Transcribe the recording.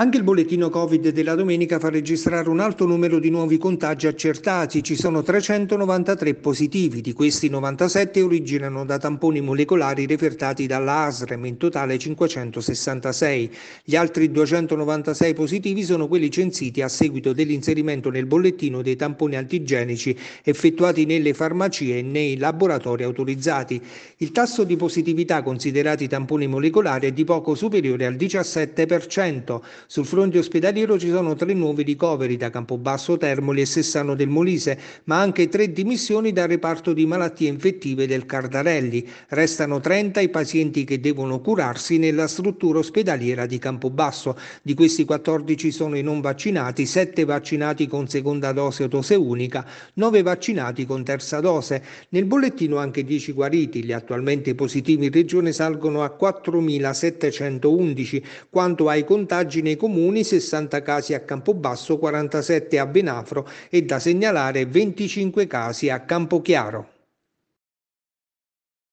Anche il bollettino Covid della domenica fa registrare un alto numero di nuovi contagi accertati, ci sono 393 positivi, di questi 97 originano da tamponi molecolari refertati dalla ASREM, in totale 566. Gli altri 296 positivi sono quelli censiti a seguito dell'inserimento nel bollettino dei tamponi antigenici effettuati nelle farmacie e nei laboratori autorizzati. Il tasso di positività considerati tamponi molecolari è di poco superiore al 17%. Sul fronte ospedaliero ci sono tre nuovi ricoveri da Campobasso Termoli e Sessano del Molise, ma anche tre dimissioni dal reparto di malattie infettive del Cardarelli. Restano 30 i pazienti che devono curarsi nella struttura ospedaliera di Campobasso. Di questi 14 sono i non vaccinati, 7 vaccinati con seconda dose o dose unica, 9 vaccinati con terza dose. Nel bollettino anche 10 guariti, gli attualmente positivi in regione salgono a 4.711, quanto ai contagi nei comuni, 60 casi a Campobasso, 47 a Benafro e da segnalare 25 casi a Campochiaro.